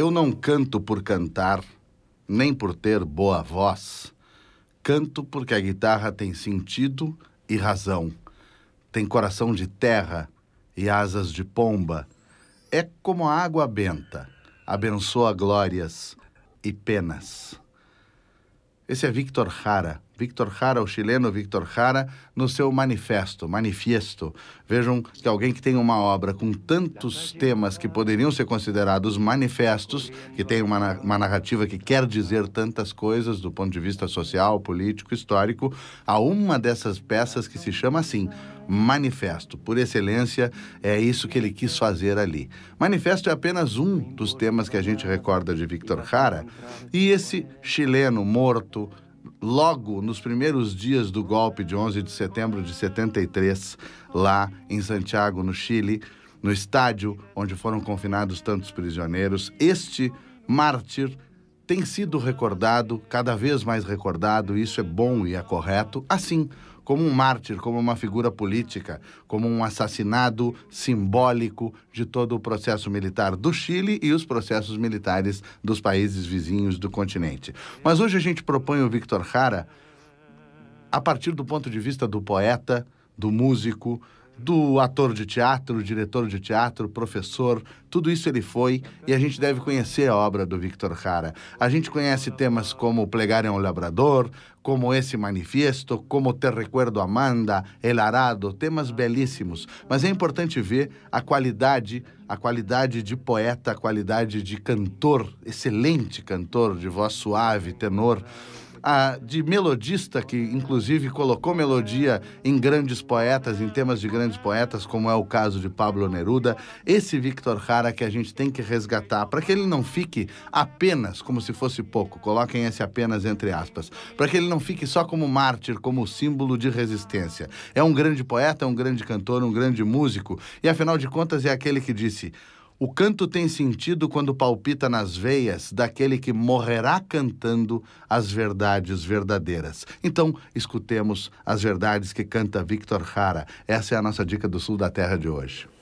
Eu não canto por cantar, nem por ter boa voz. Canto porque a guitarra tem sentido e razão. Tem coração de terra e asas de pomba. É como a água benta, abençoa glórias e penas. Esse é Victor Hara Victor Jara, o chileno Victor Jara, no seu manifesto, manifesto. Vejam que alguém que tem uma obra com tantos temas que poderiam ser considerados manifestos, que tem uma, uma narrativa que quer dizer tantas coisas do ponto de vista social, político, histórico, há uma dessas peças que se chama assim, Manifesto. Por excelência, é isso que ele quis fazer ali. Manifesto é apenas um dos temas que a gente recorda de Victor Jara, e esse chileno morto logo nos primeiros dias do golpe de 11 de setembro de 73, lá em Santiago, no Chile, no estádio onde foram confinados tantos prisioneiros, este mártir tem sido recordado, cada vez mais recordado, isso é bom e é correto, assim como um mártir, como uma figura política, como um assassinado simbólico de todo o processo militar do Chile e os processos militares dos países vizinhos do continente. Mas hoje a gente propõe o Victor Jara a partir do ponto de vista do poeta, do músico, do ator de teatro, diretor de teatro, professor, tudo isso ele foi e a gente deve conhecer a obra do Victor Jara. A gente conhece temas como Plegar a é um Labrador, como esse manifesto, como Te Recuerdo Amanda, El Arado, temas belíssimos. Mas é importante ver a qualidade, a qualidade de poeta, a qualidade de cantor, excelente cantor, de voz suave, tenor a, ah, de melodista, que inclusive colocou melodia em grandes poetas, em temas de grandes poetas, como é o caso de Pablo Neruda, esse Victor Jara que a gente tem que resgatar, para que ele não fique apenas como se fosse pouco, coloquem esse apenas entre aspas, para que ele não fique só como mártir, como símbolo de resistência. É um grande poeta, é um grande cantor, um grande músico, e afinal de contas é aquele que disse. O canto tem sentido quando palpita nas veias daquele que morrerá cantando as verdades verdadeiras. Então, escutemos as verdades que canta Victor Jara. Essa é a nossa dica do sul da terra de hoje.